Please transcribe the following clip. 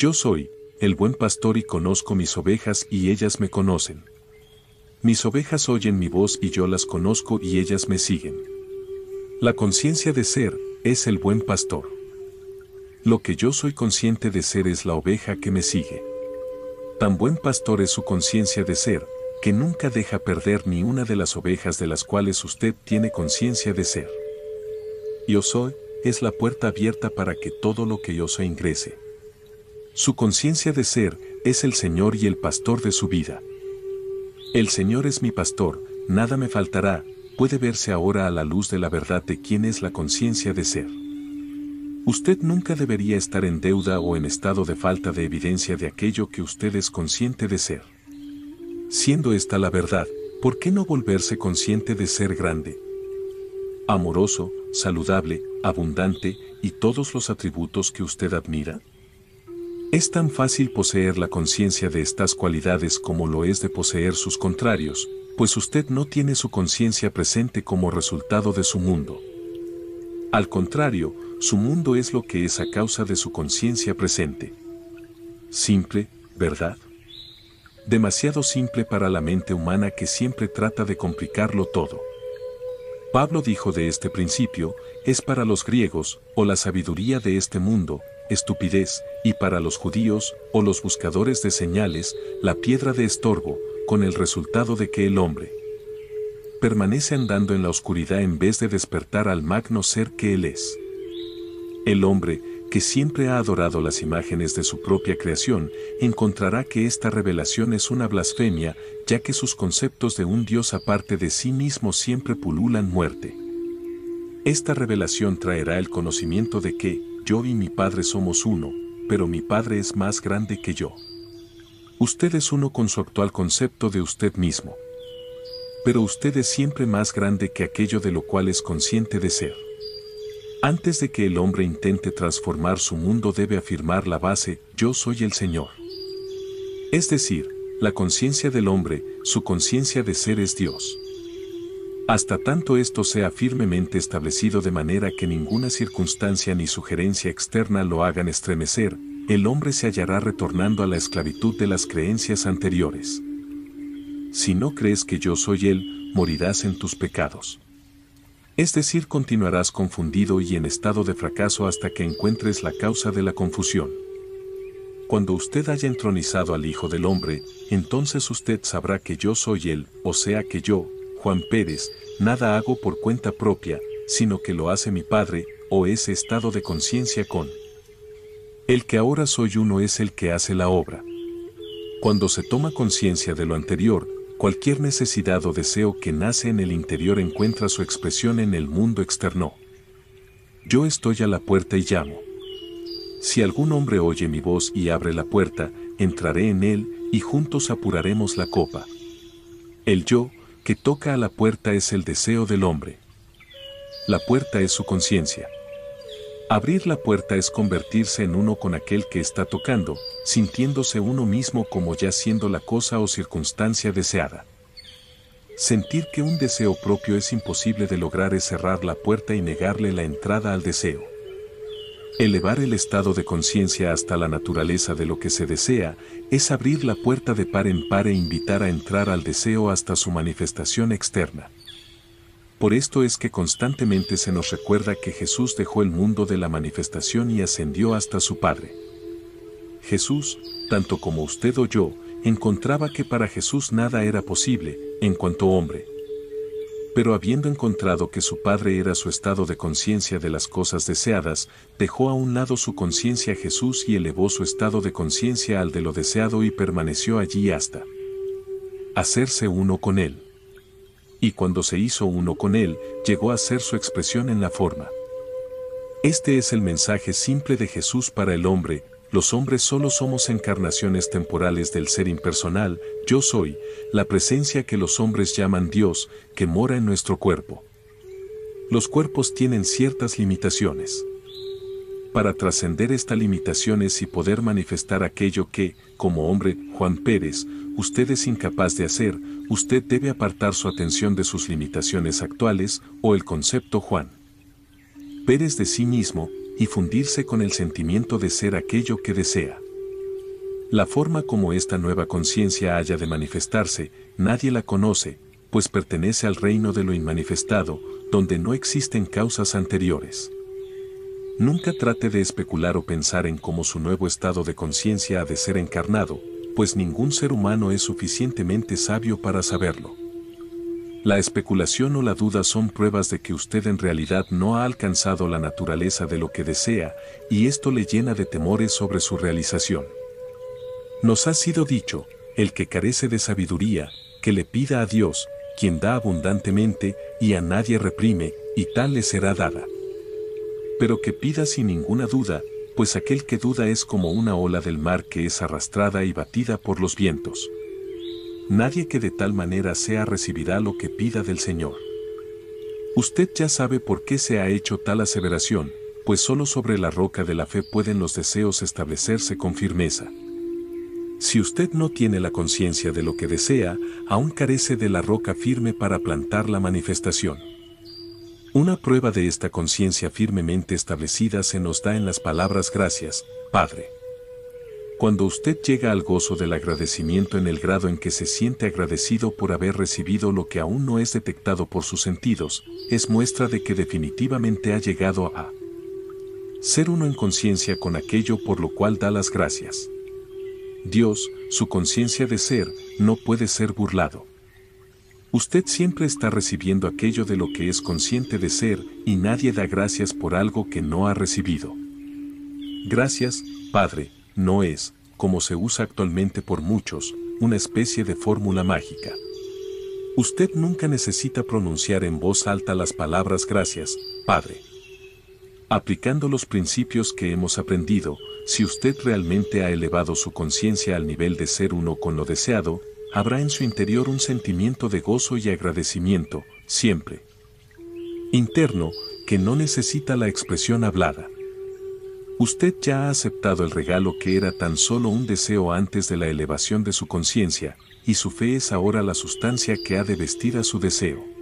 Yo soy, el buen pastor y conozco mis ovejas y ellas me conocen. Mis ovejas oyen mi voz y yo las conozco y ellas me siguen. La conciencia de ser es el buen pastor. Lo que yo soy consciente de ser es la oveja que me sigue. Tan buen pastor es su conciencia de ser, que nunca deja perder ni una de las ovejas de las cuales usted tiene conciencia de ser. Yo soy es la puerta abierta para que todo lo que yo soy ingrese. Su conciencia de ser es el Señor y el pastor de su vida. El Señor es mi pastor, nada me faltará, puede verse ahora a la luz de la verdad de quién es la conciencia de ser. Usted nunca debería estar en deuda o en estado de falta de evidencia de aquello que usted es consciente de ser. Siendo esta la verdad, ¿por qué no volverse consciente de ser grande? Amoroso, saludable, abundante y todos los atributos que usted admira. Es tan fácil poseer la conciencia de estas cualidades como lo es de poseer sus contrarios, pues usted no tiene su conciencia presente como resultado de su mundo. Al contrario, su mundo es lo que es a causa de su conciencia presente. Simple, ¿verdad? Demasiado simple para la mente humana que siempre trata de complicarlo todo. Pablo dijo de este principio, es para los griegos, o la sabiduría de este mundo, estupidez, y para los judíos, o los buscadores de señales, la piedra de estorbo, con el resultado de que el hombre permanece andando en la oscuridad en vez de despertar al magno ser que él es. El hombre, que siempre ha adorado las imágenes de su propia creación, encontrará que esta revelación es una blasfemia, ya que sus conceptos de un Dios aparte de sí mismo siempre pululan muerte. Esta revelación traerá el conocimiento de que, yo y mi Padre somos uno, pero mi Padre es más grande que yo. Usted es uno con su actual concepto de usted mismo. Pero usted es siempre más grande que aquello de lo cual es consciente de ser. Antes de que el hombre intente transformar su mundo debe afirmar la base, yo soy el Señor. Es decir, la conciencia del hombre, su conciencia de ser es Dios hasta tanto esto sea firmemente establecido de manera que ninguna circunstancia ni sugerencia externa lo hagan estremecer, el hombre se hallará retornando a la esclavitud de las creencias anteriores. Si no crees que yo soy Él, morirás en tus pecados. Es decir, continuarás confundido y en estado de fracaso hasta que encuentres la causa de la confusión. Cuando usted haya entronizado al Hijo del Hombre, entonces usted sabrá que yo soy Él, o sea que yo, Juan Pérez, nada hago por cuenta propia, sino que lo hace mi Padre, o ese estado de conciencia con. El que ahora soy uno es el que hace la obra. Cuando se toma conciencia de lo anterior, cualquier necesidad o deseo que nace en el interior encuentra su expresión en el mundo externo. Yo estoy a la puerta y llamo. Si algún hombre oye mi voz y abre la puerta, entraré en él y juntos apuraremos la copa. El yo, que toca a la puerta es el deseo del hombre. La puerta es su conciencia. Abrir la puerta es convertirse en uno con aquel que está tocando, sintiéndose uno mismo como ya siendo la cosa o circunstancia deseada. Sentir que un deseo propio es imposible de lograr es cerrar la puerta y negarle la entrada al deseo. Elevar el estado de conciencia hasta la naturaleza de lo que se desea es abrir la puerta de par en par e invitar a entrar al deseo hasta su manifestación externa. Por esto es que constantemente se nos recuerda que Jesús dejó el mundo de la manifestación y ascendió hasta su Padre. Jesús, tanto como usted o yo, encontraba que para Jesús nada era posible, en cuanto hombre, pero habiendo encontrado que su padre era su estado de conciencia de las cosas deseadas, dejó a un lado su conciencia a Jesús y elevó su estado de conciencia al de lo deseado y permaneció allí hasta hacerse uno con él. Y cuando se hizo uno con él, llegó a ser su expresión en la forma. Este es el mensaje simple de Jesús para el hombre, los hombres solo somos encarnaciones temporales del ser impersonal, yo soy, la presencia que los hombres llaman Dios, que mora en nuestro cuerpo. Los cuerpos tienen ciertas limitaciones. Para trascender estas limitaciones y poder manifestar aquello que, como hombre, Juan Pérez, usted es incapaz de hacer, usted debe apartar su atención de sus limitaciones actuales o el concepto Juan. Pérez de sí mismo, y fundirse con el sentimiento de ser aquello que desea. La forma como esta nueva conciencia haya de manifestarse, nadie la conoce, pues pertenece al reino de lo inmanifestado, donde no existen causas anteriores. Nunca trate de especular o pensar en cómo su nuevo estado de conciencia ha de ser encarnado, pues ningún ser humano es suficientemente sabio para saberlo. La especulación o la duda son pruebas de que usted en realidad no ha alcanzado la naturaleza de lo que desea y esto le llena de temores sobre su realización. Nos ha sido dicho, el que carece de sabiduría, que le pida a Dios, quien da abundantemente y a nadie reprime, y tal le será dada. Pero que pida sin ninguna duda, pues aquel que duda es como una ola del mar que es arrastrada y batida por los vientos. Nadie que de tal manera sea recibirá lo que pida del Señor. Usted ya sabe por qué se ha hecho tal aseveración, pues solo sobre la roca de la fe pueden los deseos establecerse con firmeza. Si usted no tiene la conciencia de lo que desea, aún carece de la roca firme para plantar la manifestación. Una prueba de esta conciencia firmemente establecida se nos da en las palabras gracias, Padre. Cuando usted llega al gozo del agradecimiento en el grado en que se siente agradecido por haber recibido lo que aún no es detectado por sus sentidos, es muestra de que definitivamente ha llegado a ser uno en conciencia con aquello por lo cual da las gracias. Dios, su conciencia de ser, no puede ser burlado. Usted siempre está recibiendo aquello de lo que es consciente de ser y nadie da gracias por algo que no ha recibido. Gracias, Padre, no es, como se usa actualmente por muchos, una especie de fórmula mágica. Usted nunca necesita pronunciar en voz alta las palabras gracias, Padre. Aplicando los principios que hemos aprendido, si usted realmente ha elevado su conciencia al nivel de ser uno con lo deseado, habrá en su interior un sentimiento de gozo y agradecimiento, siempre. Interno, que no necesita la expresión hablada. Usted ya ha aceptado el regalo que era tan solo un deseo antes de la elevación de su conciencia, y su fe es ahora la sustancia que ha de vestir a su deseo.